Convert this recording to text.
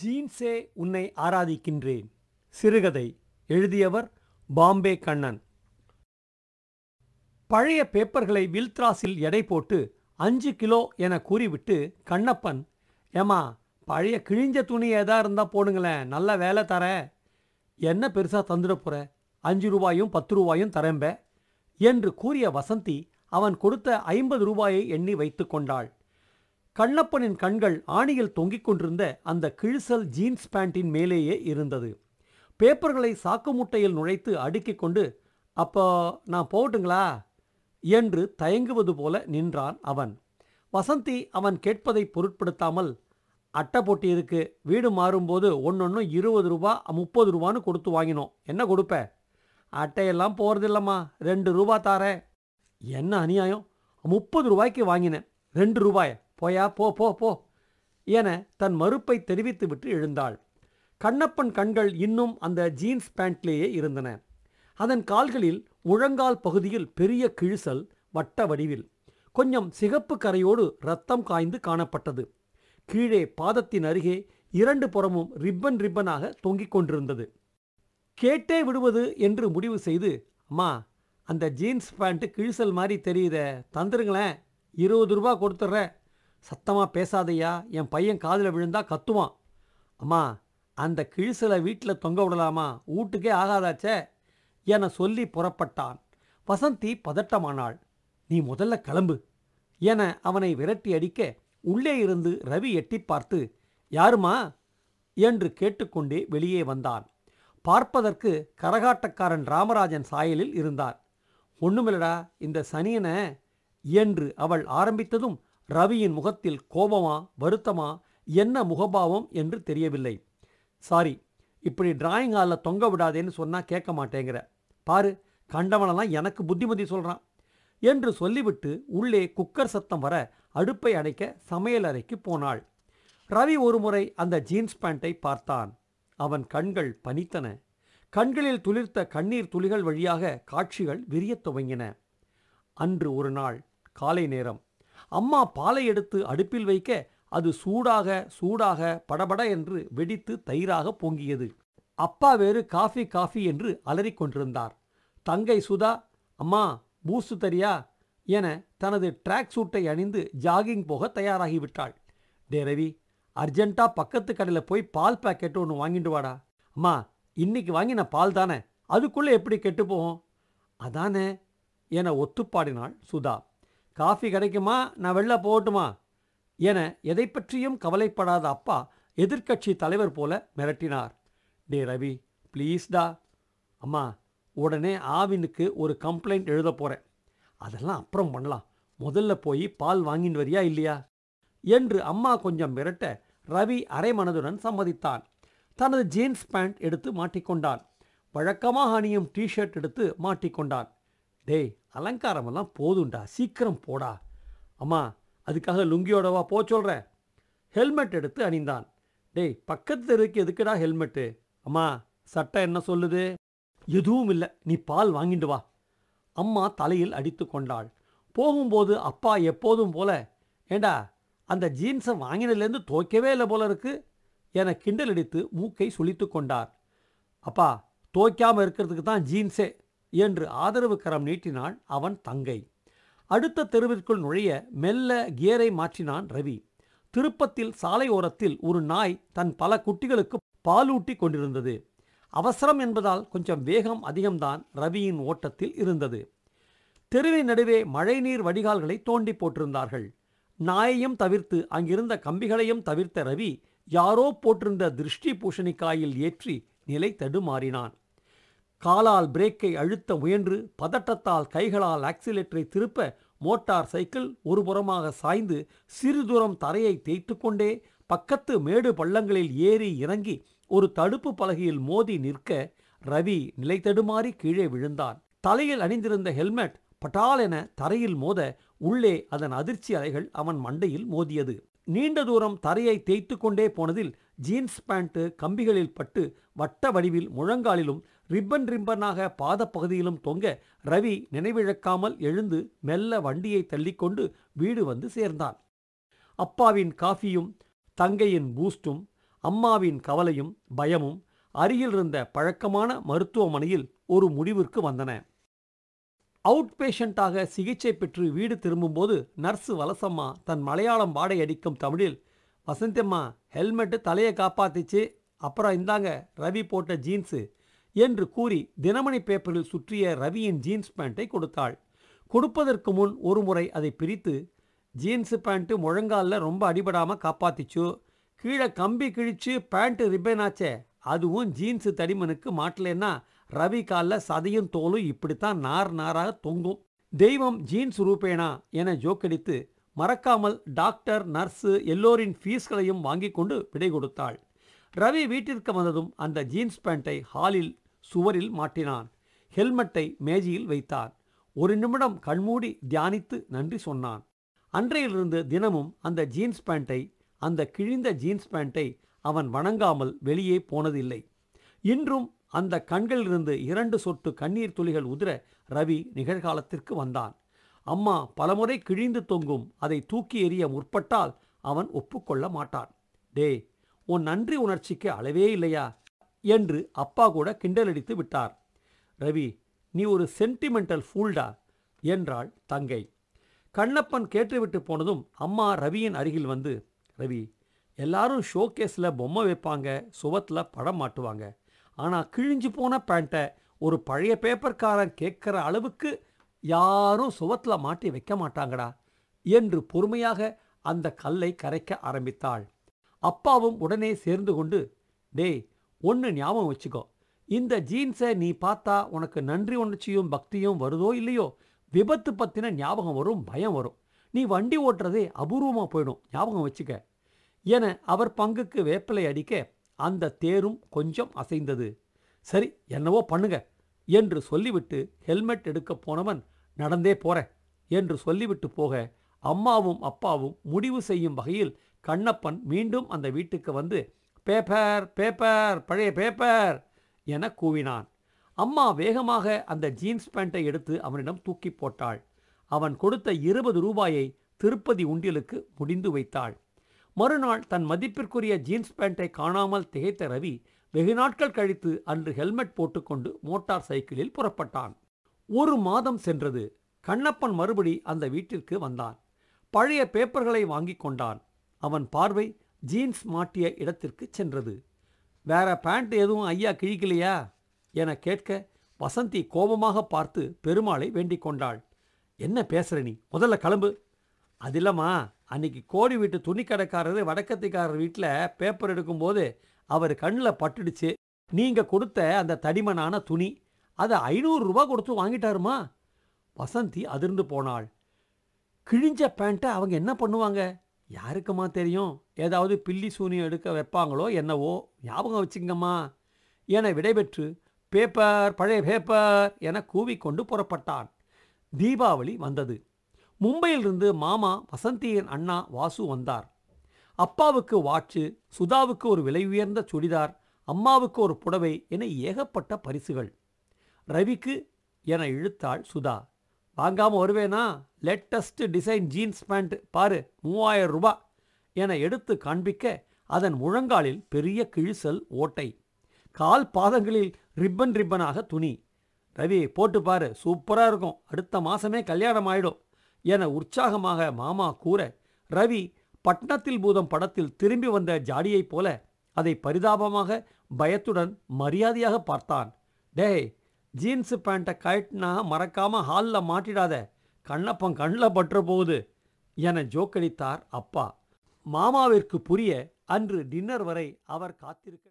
ஜீன்ஸே உன்னை ஆராதிக்கின்றேன் சிறுகதை எழுதியவர் பாம்பே கண்ணன் பழைய பேப்பர்களை வில்த்ராஸில் எடை போட்டு அஞ்சு கிலோ என கூறிவிட்டு கண்ணப்பன் ஏமா பழைய கிழிஞ்ச துணி எதா இருந்தால் போடுங்களேன் நல்ல வேலை தர என்ன பெருசாக தந்துட போற அஞ்சு ரூபாயும் பத்து ரூபாயும் தரம்ப என்று கூறிய வசந்தி அவன் கொடுத்த ஐம்பது ரூபாயை எண்ணி வைத்து கொண்டாள் கண்ணப்பனின் கண்கள் ஆணியில் தொங்கிக் கொண்டிருந்த அந்த கிழிசல் ஜீன்ஸ் பேண்டின் மேலேயே இருந்தது பேப்பர்களை சாக்கு முட்டையில் நுழைத்து அடுக்கிக் கொண்டு அப்போ நான் போகட்டுங்களா என்று தயங்குவது போல நின்றான் அவன் வசந்தி அவன் கேட்பதை பொருட்படுத்தாமல் அட்டை போட்டி இருக்கு வீடு மாறும்போது ஒன்று இருபது ரூபா முப்பது ரூபான்னு கொடுத்து வாங்கினோம் என்ன கொடுப்ப அட்டையெல்லாம் போகிறதில்லம்மா ரெண்டு ரூபா தாரேன் என்ன அநியாயம் முப்பது ரூபாய்க்கு வாங்கினேன் ரெண்டு ரூபாய் போயா போ போ போ என தன் மறுப்பை தெரிவித்துவிட்டு எழுந்தாள் கண்ணப்பன் கண்கள் இன்னும் அந்த ஜீன்ஸ் பேண்ட்லேயே இருந்தன அதன் கால்களில் முழங்கால் பகுதியில் பெரிய கிழிசல் வட்ட வடிவில் கொஞ்சம் சிகப்பு கரையோடு ரத்தம் காய்ந்து காணப்பட்டது கீழே பாதத்தின் அருகே இரண்டு புறமும் ரிப்பன் ரிப்பனாக தொங்கிக் கொண்டிருந்தது கேட்டே விடுவது என்று முடிவு செய்து அம்மா அந்த ஜீன்ஸ் பேண்ட்டு கிழிசல் மாதிரி தெரியுத தந்துருங்களேன் இருபது ரூபா கொடுத்துட்றேன் சத்தமாக பேசாதையா என் பையன் காதில் விழுந்தா கத்துவான் அம்மா அந்த கிழிசலை வீட்டில் தொங்க விடலாமா வீட்டுக்கே ஆகாதாச்சே என சொல்லி புறப்பட்டான் வசந்தி பதட்டமானாள் நீ முதல்ல கிளம்பு என அவனை விரட்டி அடிக்க உள்ளே இருந்து ரவி எட்டி பார்த்து யாருமா என்று கேட்டுக்கொண்டே வெளியே வந்தான் பார்ப்பதற்கு கரகாட்டக்காரன் ராமராஜன் சாயலில் இருந்தார் ஒண்ணுமில்லடா இந்த சனியனை என்று அவள் ஆரம்பித்ததும் ரவியின் முகத்தில் கோபமா வருத்தமா என்ன முகபாவம் என்று தெரியவில்லை சாரி இப்படி டிராயிங் ஹாலில் தொங்க விடாதேன்னு சொன்னால் கேட்க மாட்டேங்கிற பாரு கண்டவனெல்லாம் எனக்கு புத்திமதி சொல்கிறான் என்று சொல்லிவிட்டு உள்ளே குக்கர் சத்தம் வர அடுப்பை அடைக்க சமையல் அறைக்கு போனாள் ரவி ஒருமுறை அந்த ஜீன்ஸ் பேண்ட்டை பார்த்தான் அவன் கண்கள் பனித்தன கண்களில் துளிர்த்த கண்ணீர் துளிகள் வழியாக காட்சிகள் விரியத் துவங்கின அன்று ஒரு நாள் காலை நேரம் அம்மா பாலை எடுத்து அடுப்பில் வைக்க அது சூடாக சூடாக படபட என்று வெடித்து தயிராக பொங்கியது அப்பா வேறு காஃபி காஃபி என்று அலறிக்கொண்டிருந்தார் தங்கை சுதா அம்மா பூஸ்து தரியா என தனது ட்ராக் சூட்டை அணிந்து ஜாகிங் போக தயாராகிவிட்டாள் டே ரவி அர்ஜென்ட்டா பக்கத்து கடையில் போய் பால் பாக்கெட் ஒன்று வாங்கிட்டு வாடா அம்மா இன்னைக்கு வாங்கின பால் தானே அதுக்குள்ளே எப்படி கெட்டு போகும் அதானே என ஒத்துப்பாடினாள் சுதா காஃபி கிடைக்குமா நான் வெளில போகட்டுமா என எதை பற்றியும் கவலைப்படாத அப்பா எதிர்க்கட்சி தலைவர் போல மிரட்டினார் டே ரவி ப்ளீஸ்டா அம்மா உடனே ஆவினுக்கு ஒரு கம்ப்ளைண்ட் எழுத போகிறேன் அதெல்லாம் அப்புறம் பண்ணலாம் முதல்ல போய் பால் வாங்கின்னு வரியா இல்லையா என்று அம்மா கொஞ்சம் மிரட்ட ரவி அரைமனதுடன் சம்மதித்தான் தனது ஜீன்ஸ் பேண்ட் எடுத்து மாட்டிக்கொண்டான் வழக்கமாக அணியும் டிஷர்ட் எடுத்து மாட்டிக்கொண்டான் டேய் அலங்காரமெல்லாம் போதும்டா சீக்கிரம் போடா அம்மா அதுக்காக லுங்கியோடவா போ சொல்கிறேன் ஹெல்மெட் எடுத்து அணிந்தான் டேய் பக்கத்து தெருக்கு எதுக்குடா ஹெல்மெட்டு அம்மா சட்டை என்ன சொல்லுது எதுவும் இல்லை நீ பால் வாங்கிட்டு வா அம்மா தலையில் அடித்து கொண்டாள் போகும்போது அப்பா எப்போதும் போல ஏண்டா அந்த ஜீன்ஸை வாங்கினதுலேருந்து துவைக்கவே இல்லை போல இருக்கு என கிண்டல் அடித்து மூக்கை சுழித்து கொண்டார் அப்பா துவைக்காமல் இருக்கிறதுக்கு தான் ஜீன்ஸே என்று ஆதரவு கரம் நீட்டினாள் அவன் தங்கை அடுத்த தெருவிற்குள் நுழைய மெல்ல கியரை மாற்றினான் ரவி திருப்பத்தில் சாலை ஓரத்தில் ஒரு நாய் தன் பல குட்டிகளுக்கு பாலூட்டி கொண்டிருந்தது அவசரம் என்பதால் கொஞ்சம் வேகம் அதிகம்தான் ரவியின் ஓட்டத்தில் இருந்தது தெருவின் நடுவே மழைநீர் வடிகால்களை தோண்டி போட்டிருந்தார்கள் நாயையும் தவிர்த்து அங்கிருந்த கம்பிகளையும் தவிர்த்த ரவி யாரோ போட்டிருந்த திருஷ்டி பூஷணிக்காயில் ஏற்றி நிலை தடுமாறினான் காலால் பிரேக்கை அழுத்த முயன்று பதட்டத்தால் கைகளால் ஆக்சிலேட்டரை திருப்ப மோட்டார் சைக்கிள் ஒரு புறமாக சாய்ந்து சிறு தூரம் தரையை தேய்த்து கொண்டே பக்கத்து மேடு பள்ளங்களில் ஏறி இறங்கி ஒரு தடுப்பு பலகையில் மோதி நிற்க ரவி நிலை தடுமாறி கீழே விழுந்தான் தலையில் அணிந்திருந்த ஹெல்மெட் பட்டால் என தரையில் மோத உள்ளே அதன் அதிர்ச்சி அலைகள் அவன் மண்டையில் மோதியது நீண்ட தூரம் தரையை தேய்த்து கொண்டே போனதில் ஜீன்ஸ் பேண்ட்டு கம்பிகளில் பட்டு வட்ட வடிவில் முழங்காலிலும் ரிப்பன் ரிம்பனாக பாதப்பகுதியிலும் தொங்க ரவி நினைவிழக்காமல் எழுந்து மெல்ல வண்டியை தள்ளிக்கொண்டு வீடு வந்து சேர்ந்தான் அப்பாவின் காஃபியும் தங்கையின் பூஸ்டும் அம்மாவின் கவலையும் பயமும் அருகிலிருந்த பழக்கமான மருத்துவமனையில் ஒரு முடிவிற்கு வந்தன அவுட் பேஷண்ட்டாக சிகிச்சை பெற்று வீடு திரும்பும்போது நர்ஸு வலசம்மா தன் மலையாளம் வாடை அடிக்கும் தமிழில் வசந்தம்மா ஹெல்மெட்டு தலையை காப்பாத்திச்சு அப்புறம் இந்தாங்க ரவி போட்ட ஜீன்ஸு என்று கூறி தினமணி பேப்பரில் சுற்றிய ரவியின் ஜீன்ஸ் பேண்ட்டை கொடுத்தாள் கொடுப்பதற்கு முன் ஒரு முறை அதை பிரித்து ஜீன்ஸு பேண்ட்டு முழங்காலில் ரொம்ப அடிபடாமல் காப்பாத்திச்சு கீழே கம்பி கிழிச்சு பேண்ட்டு ரிப்பேனாச்சே அதுவும் ஜீன்ஸு தடிமனுக்கு மாட்டலேன்னா ரவி காலில் சதையும் தோலும் இப்படித்தான் நார் நாராக தொங்கும் தெய்வம் ஜீன்ஸ் ரூபேனா என ஜோக்கடித்து மறக்காமல் டாக்டர் நர்ஸு எல்லோரின் ஃபீஸ்களையும் வாங்கி கொண்டு விடை கொடுத்தாள் ரவி வீட்டிற்கு வந்ததும் அந்த ஜீன்ஸ் பேண்ட்டை ஹாலில் சுவரில் மாட்டினான் ஹெல்மெட்டை மேஜையில் வைத்தான் ஒரு நிமிடம் கண்மூடி தியானித்து நன்றி சொன்னான் அன்றையிலிருந்து தினமும் அந்த ஜீன்ஸ் பேண்ட்டை அந்த கிழிந்த ஜீன்ஸ் பேண்ட்டை அவன் வணங்காமல் வெளியே போனதில்லை இன்றும் அந்த கண்களிலிருந்து இரண்டு சொட்டு கண்ணீர் துளிகள் உதிர ரவி நிகழ்காலத்திற்கு வந்தான் அம்மா பலமுறை கிழிந்து தொங்கும் அதை தூக்கி எறிய முற்பட்டால் அவன் ஒப்புக்கொள்ள மாட்டான் டே உன் நன்றி உணர்ச்சிக்கு அளவே இல்லையா என்று அப்பா கூட கிண்டலடித்து விட்டார் ரவி நீ ஒரு சென்டிமெண்டல் ஃபூல்டா என்றாள் தங்கை கண்ணப்பன் கேட்டுவிட்டு போனதும் அம்மா ரவியின் அருகில் வந்து ரவி எல்லாரும் ஷோகேஸில் பொம்மை வைப்பாங்க சுவத்தில் படம் மாட்டுவாங்க ஆனால் கிழிஞ்சு போன பேண்ட்டை ஒரு பழைய பேப்பர்காரன் கேட்குற அளவுக்கு யாரும் சுவத்தில் மாட்டி வைக்க மாட்டாங்கடா என்று பொறுமையாக அந்த கல்லை கரைக்க ஆரம்பித்தாள் அப்பாவும் உடனே சேர்ந்து கொண்டு டேய் ஒன்று ஞாபகம் வச்சுக்கோ இந்த ஜீன்ஸை நீ பார்த்தா உனக்கு நன்றி உணர்ச்சியும் பக்தியும் வருதோ இல்லையோ விபத்து பற்றின ஞாபகம் வரும் பயம் வரும் நீ வண்டி ஓட்டுறதே அபூர்வமாக போயிடும் ஞாபகம் வச்சுக்க என அவர் பங்குக்கு வேப்பிலை அடிக்க அந்த தேரும் கொஞ்சம் அசைந்தது சரி என்னவோ பண்ணுங்க என்று சொல்லிவிட்டு ஹெல்மெட் எடுக்க போனவன் நடந்தே போற என்று சொல்லிவிட்டு போக அம்மாவும் அப்பாவும் முடிவு செய்யும் வகையில் கண்ணப்பன் மீண்டும் அந்த வீட்டுக்கு வந்து பேப்பர் பேப்பர் பழைய பேப்பர் என கூவினான் அம்மா வேகமாக அந்த ஜீன்ஸ் பேண்ட்டை எடுத்து அவனிடம் தூக்கி போட்டாள் அவன் கொடுத்த இருபது ரூபாயை திருப்பதி உண்டியலுக்கு முடிந்து வைத்தாள் மறுநாள் தன் மதிப்பிற்குரிய ஜீன்ஸ் பேண்ட்டை காணாமல் திகைத்த ரவி வெகு நாட்கள் கழித்து அன்று ஹெல்மெட் போட்டுக்கொண்டு மோட்டார் சைக்கிளில் புறப்பட்டான் ஒரு மாதம் சென்றது கண்ணப்பன் மறுபடி அந்த வீட்டிற்கு வந்தான் பழைய பேப்பர்களை வாங்கி கொண்டான் அவன் பார்வை ஜீன்ஸ் மாட்டிய இடத்திற்கு சென்றது வேற பேண்ட் எதுவும் ஐயா கிழிக்கலையா என கேட்க வசந்தி கோபமாக பார்த்து பெருமாளை வேண்டிக் கொண்டாள் என்ன பேசுகிற நீ முதல்ல கிளம்பு அது இல்லைம்மா அன்னைக்கு கோடி வீட்டு துணிக்கடைக்காரர் வடக்கத்திக்காரர் வீட்டில் பேப்பர் எடுக்கும்போது அவர் கண்ணில் பட்டுடுச்சு நீங்கள் கொடுத்த அந்த தடிமனான துணி அதை ஐநூறுரூபா கொடுத்து வாங்கிட்டாருமா வசந்தி அதிர்ந்து போனாள் கிழிஞ்ச பேண்ட்டை அவங்க என்ன பண்ணுவாங்க யாருக்கம்மா தெரியும் ஏதாவது பில்லி சூனியம் எடுக்க வைப்பாங்களோ என்னவோ ஞாபகம் வச்சுங்கம்மா என விடைபெற்று பேப்பர் பழைய பேப்பர் என கூவிக்கொண்டு புறப்பட்டான் தீபாவளி வந்தது மும்பையிலிருந்து மாமா வசந்தியின் அண்ணா வாசு வந்தார் அப்பாவுக்கு வாட்சு சுதாவுக்கு ஒரு விலை உயர்ந்த சுடிதார் அம்மாவுக்கு ஒரு புடவை என ஏகப்பட்ட பரிசுகள் ரவிக்கு என இழுத்தாள் சுதா வாங்காமல் வருவேனா லேட்டஸ்ட் டிசைன் ஜீன்ஸ் பேண்ட் பாரு மூவாயிரம் ரூபா என எடுத்து காண்பிக்க அதன் முழங்காலில் பெரிய கிழிசல் ஓட்டை கால் பாதங்களில் ரிப்பன் ரிப்பனாக துணி ரவி போட்டு பாரு சூப்பராக இருக்கும் அடுத்த மாசமே கல்யாணம் ஆயிடும் என உற்சாகமாக மாமா கூற ரவி பட்னத்தில் பூதம் படத்தில் திரும்பி வந்த ஜாடியைப் போல அதை பரிதாபமாக பயத்துடன் மரியாதையாக பார்த்தான் டேய் ஜீன்ஸு பேண்ட்டை கழட்டினா மறக்காமல் ஹாலில் மாட்டிடாத கண்ணப்பம் கண்ணில் பற்ற போகுது என ஜோக்கடித்தார் அப்பா மாமாவிற்கு புரிய அன்று டின்னர் வரை அவர் காத்திருக்க